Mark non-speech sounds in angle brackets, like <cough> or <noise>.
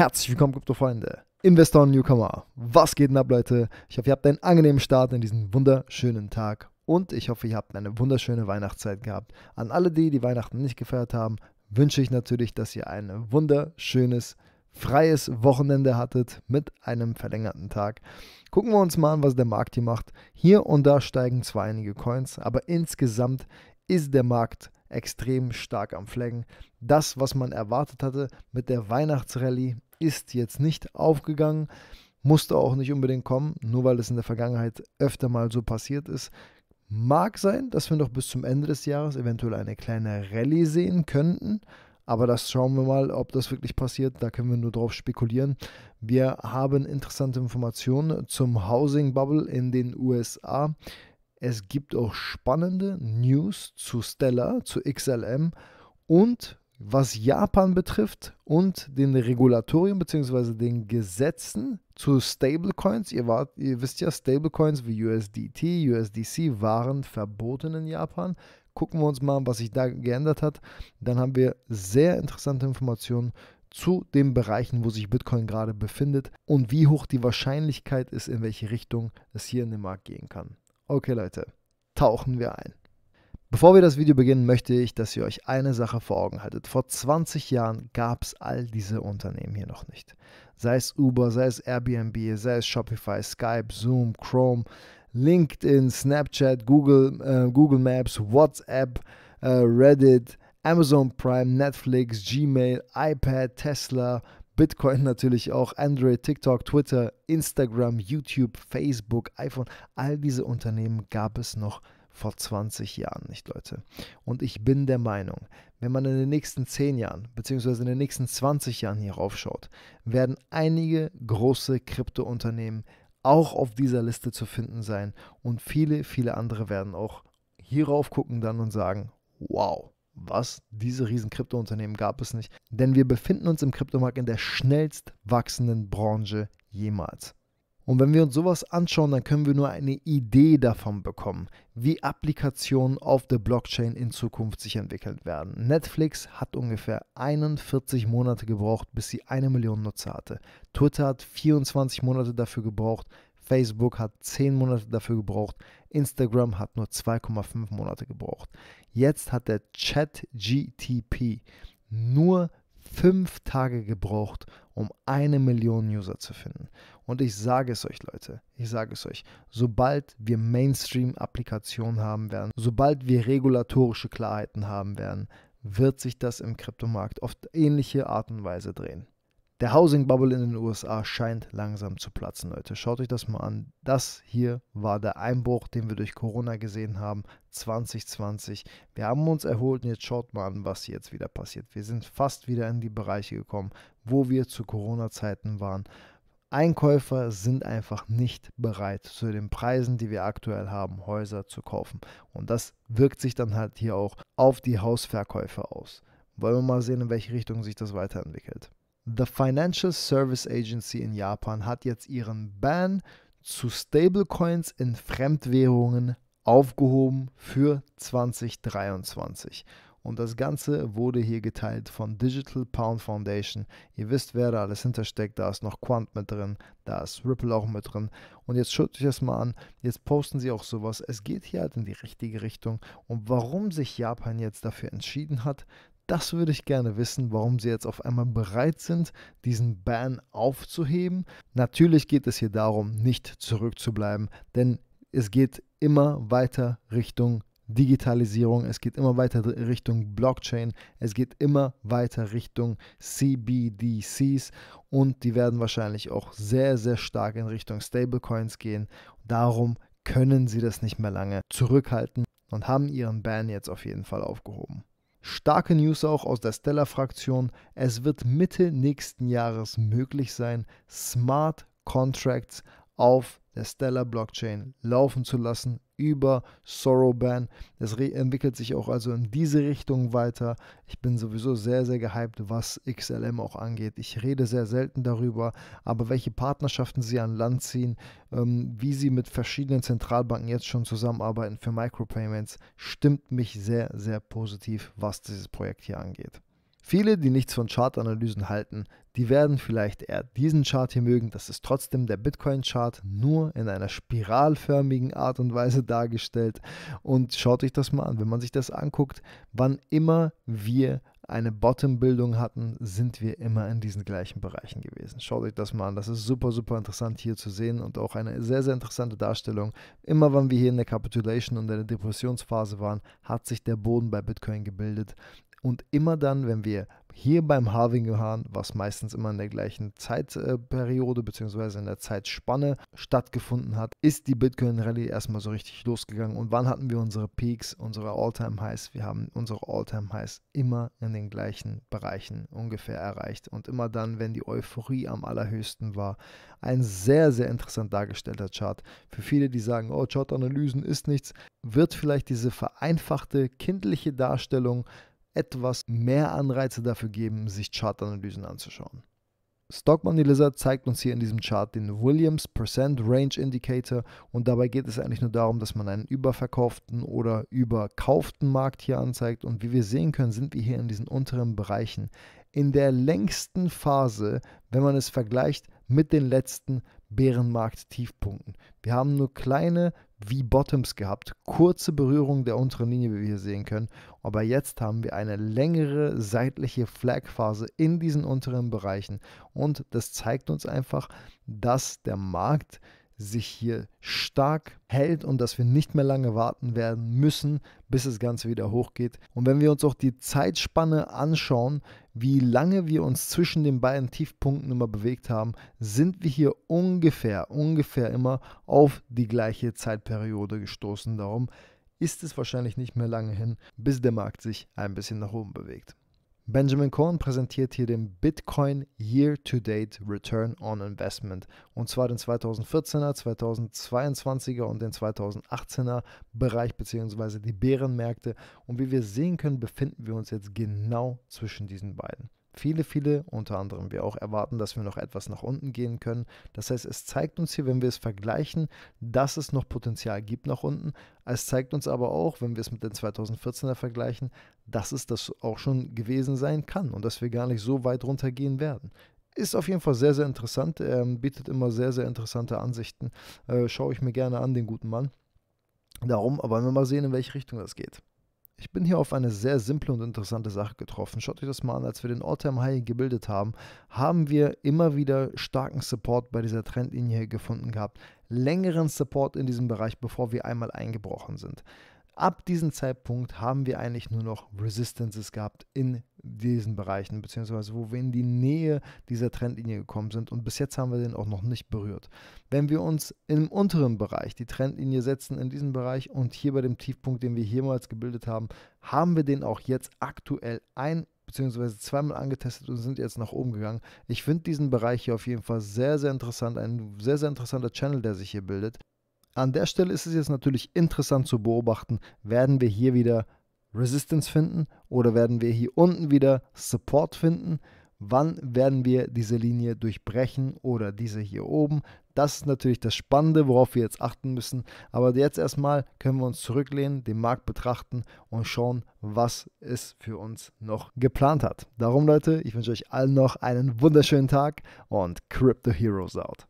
Herzlich willkommen, Krypto-Freunde, Investoren und Newcomer. Was geht denn ab, Leute? Ich hoffe, ihr habt einen angenehmen Start in diesen wunderschönen Tag und ich hoffe, ihr habt eine wunderschöne Weihnachtszeit gehabt. An alle die, die Weihnachten nicht gefeiert haben, wünsche ich natürlich, dass ihr ein wunderschönes, freies Wochenende hattet mit einem verlängerten Tag. Gucken wir uns mal an, was der Markt hier macht. Hier und da steigen zwar einige Coins, aber insgesamt ist der Markt extrem stark am Flaggen. Das, was man erwartet hatte mit der Weihnachtsrallye, ist jetzt nicht aufgegangen, musste auch nicht unbedingt kommen, nur weil es in der Vergangenheit öfter mal so passiert ist. Mag sein, dass wir noch bis zum Ende des Jahres eventuell eine kleine Rallye sehen könnten. Aber das schauen wir mal, ob das wirklich passiert. Da können wir nur drauf spekulieren. Wir haben interessante Informationen zum Housing Bubble in den USA. Es gibt auch spannende News zu Stellar, zu XLM und was Japan betrifft und den Regulatorien bzw. den Gesetzen zu Stablecoins. Ihr, wart, ihr wisst ja, Stablecoins wie USDT, USDC waren verboten in Japan. Gucken wir uns mal an, was sich da geändert hat. Dann haben wir sehr interessante Informationen zu den Bereichen, wo sich Bitcoin gerade befindet und wie hoch die Wahrscheinlichkeit ist, in welche Richtung es hier in den Markt gehen kann. Okay Leute, tauchen wir ein. Bevor wir das Video beginnen, möchte ich, dass ihr euch eine Sache vor Augen haltet. Vor 20 Jahren gab es all diese Unternehmen hier noch nicht. Sei es Uber, sei es Airbnb, sei es Shopify, Skype, Zoom, Chrome, LinkedIn, Snapchat, Google, äh, Google Maps, WhatsApp, äh, Reddit, Amazon Prime, Netflix, Gmail, iPad, Tesla, Bitcoin <laughs> natürlich auch, Android, TikTok, Twitter, Instagram, YouTube, Facebook, iPhone. All diese Unternehmen gab es noch nicht vor 20 Jahren nicht, Leute. Und ich bin der Meinung, wenn man in den nächsten 10 Jahren, bzw. in den nächsten 20 Jahren hier raufschaut, werden einige große Kryptounternehmen auch auf dieser Liste zu finden sein und viele, viele andere werden auch hierauf gucken dann und sagen, wow, was? Diese riesen Kryptounternehmen gab es nicht. Denn wir befinden uns im Kryptomarkt in der schnellst wachsenden Branche jemals. Und wenn wir uns sowas anschauen, dann können wir nur eine Idee davon bekommen, wie Applikationen auf der Blockchain in Zukunft sich entwickeln werden. Netflix hat ungefähr 41 Monate gebraucht, bis sie eine Million Nutzer hatte. Twitter hat 24 Monate dafür gebraucht. Facebook hat 10 Monate dafür gebraucht. Instagram hat nur 2,5 Monate gebraucht. Jetzt hat der Chat GTP nur fünf Tage gebraucht, um eine Million User zu finden. Und ich sage es euch, Leute, ich sage es euch, sobald wir Mainstream-Applikationen haben werden, sobald wir regulatorische Klarheiten haben werden, wird sich das im Kryptomarkt auf ähnliche Art und Weise drehen. Der Housing Bubble in den USA scheint langsam zu platzen, Leute. Schaut euch das mal an. Das hier war der Einbruch, den wir durch Corona gesehen haben, 2020. Wir haben uns erholt und jetzt schaut mal an, was jetzt wieder passiert. Wir sind fast wieder in die Bereiche gekommen, wo wir zu Corona-Zeiten waren. Einkäufer sind einfach nicht bereit, zu den Preisen, die wir aktuell haben, Häuser zu kaufen. Und das wirkt sich dann halt hier auch auf die Hausverkäufe aus. Wollen wir mal sehen, in welche Richtung sich das weiterentwickelt. The Financial Service Agency in Japan hat jetzt ihren Ban zu Stablecoins in Fremdwährungen aufgehoben für 2023. Und das Ganze wurde hier geteilt von Digital Pound Foundation. Ihr wisst, wer da alles hintersteckt. Da ist noch Quant mit drin, da ist Ripple auch mit drin. Und jetzt schaut euch das mal an. Jetzt posten sie auch sowas. Es geht hier halt in die richtige Richtung. Und warum sich Japan jetzt dafür entschieden hat, das würde ich gerne wissen, warum sie jetzt auf einmal bereit sind, diesen Ban aufzuheben. Natürlich geht es hier darum, nicht zurückzubleiben, denn es geht immer weiter Richtung Digitalisierung, es geht immer weiter Richtung Blockchain, es geht immer weiter Richtung CBDCs und die werden wahrscheinlich auch sehr, sehr stark in Richtung Stablecoins gehen. Darum können sie das nicht mehr lange zurückhalten und haben ihren Ban jetzt auf jeden Fall aufgehoben. Starke News auch aus der Stellar-Fraktion. Es wird Mitte nächsten Jahres möglich sein, Smart Contracts auf der Stellar Blockchain laufen zu lassen über Sorrowban. Es entwickelt sich auch also in diese Richtung weiter. Ich bin sowieso sehr, sehr gehypt, was XLM auch angeht. Ich rede sehr selten darüber, aber welche Partnerschaften sie an Land ziehen, ähm, wie sie mit verschiedenen Zentralbanken jetzt schon zusammenarbeiten für Micropayments, stimmt mich sehr, sehr positiv, was dieses Projekt hier angeht. Viele, die nichts von Chartanalysen halten, die werden vielleicht eher diesen Chart hier mögen. Das ist trotzdem der Bitcoin-Chart, nur in einer spiralförmigen Art und Weise dargestellt. Und schaut euch das mal an. Wenn man sich das anguckt, wann immer wir eine Bottom-Bildung hatten, sind wir immer in diesen gleichen Bereichen gewesen. Schaut euch das mal an. Das ist super, super interessant hier zu sehen und auch eine sehr, sehr interessante Darstellung. Immer wenn wir hier in der Capitulation und in der Depressionsphase waren, hat sich der Boden bei Bitcoin gebildet. Und immer dann, wenn wir hier beim Halving waren, was meistens immer in der gleichen Zeitperiode bzw. in der Zeitspanne stattgefunden hat, ist die Bitcoin rallye erstmal so richtig losgegangen. Und wann hatten wir unsere Peaks, unsere all time highs Wir haben unsere all time highs immer in den gleichen Bereichen ungefähr erreicht. Und immer dann, wenn die Euphorie am allerhöchsten war, ein sehr, sehr interessant dargestellter Chart. Für viele, die sagen, oh, Chart-Analysen ist nichts, wird vielleicht diese vereinfachte kindliche Darstellung etwas mehr Anreize dafür geben, sich Chartanalysen anzuschauen. Stockmoney Lizard zeigt uns hier in diesem Chart den Williams Percent Range Indicator und dabei geht es eigentlich nur darum, dass man einen überverkauften oder überkauften Markt hier anzeigt und wie wir sehen können, sind wir hier in diesen unteren Bereichen in der längsten Phase, wenn man es vergleicht mit den letzten Bärenmarkt-Tiefpunkten. Wir haben nur kleine V-Bottoms gehabt, kurze Berührungen der unteren Linie, wie wir hier sehen können. Aber jetzt haben wir eine längere seitliche Flag-Phase in diesen unteren Bereichen. Und das zeigt uns einfach, dass der Markt sich hier stark hält und dass wir nicht mehr lange warten werden müssen, bis das Ganze wieder hochgeht. Und wenn wir uns auch die Zeitspanne anschauen, wie lange wir uns zwischen den beiden Tiefpunkten immer bewegt haben, sind wir hier ungefähr, ungefähr immer auf die gleiche Zeitperiode gestoßen. Darum ist es wahrscheinlich nicht mehr lange hin, bis der Markt sich ein bisschen nach oben bewegt. Benjamin Cohen präsentiert hier den Bitcoin Year-to-Date Return on Investment und zwar den 2014er, 2022er und den 2018er Bereich bzw. die Bärenmärkte und wie wir sehen können, befinden wir uns jetzt genau zwischen diesen beiden. Viele, viele, unter anderem wir auch, erwarten, dass wir noch etwas nach unten gehen können. Das heißt, es zeigt uns hier, wenn wir es vergleichen, dass es noch Potenzial gibt nach unten. Es zeigt uns aber auch, wenn wir es mit den 2014er vergleichen, dass es das auch schon gewesen sein kann und dass wir gar nicht so weit runtergehen werden. Ist auf jeden Fall sehr, sehr interessant, er ähm, bietet immer sehr, sehr interessante Ansichten. Äh, schaue ich mir gerne an, den guten Mann. Darum aber wir mal sehen, in welche Richtung das geht. Ich bin hier auf eine sehr simple und interessante Sache getroffen. Schaut euch das mal an, als wir den All-Time-High gebildet haben, haben wir immer wieder starken Support bei dieser Trendlinie gefunden gehabt. Längeren Support in diesem Bereich, bevor wir einmal eingebrochen sind. Ab diesem Zeitpunkt haben wir eigentlich nur noch Resistances gehabt in diesen Bereichen, beziehungsweise wo wir in die Nähe dieser Trendlinie gekommen sind und bis jetzt haben wir den auch noch nicht berührt. Wenn wir uns im unteren Bereich die Trendlinie setzen in diesem Bereich und hier bei dem Tiefpunkt, den wir jemals gebildet haben, haben wir den auch jetzt aktuell ein beziehungsweise zweimal angetestet und sind jetzt nach oben gegangen. Ich finde diesen Bereich hier auf jeden Fall sehr, sehr interessant. Ein sehr, sehr interessanter Channel, der sich hier bildet an der Stelle ist es jetzt natürlich interessant zu beobachten, werden wir hier wieder Resistance finden oder werden wir hier unten wieder Support finden? Wann werden wir diese Linie durchbrechen oder diese hier oben? Das ist natürlich das Spannende, worauf wir jetzt achten müssen. Aber jetzt erstmal können wir uns zurücklehnen, den Markt betrachten und schauen, was es für uns noch geplant hat. Darum Leute, ich wünsche euch allen noch einen wunderschönen Tag und Crypto Heroes out.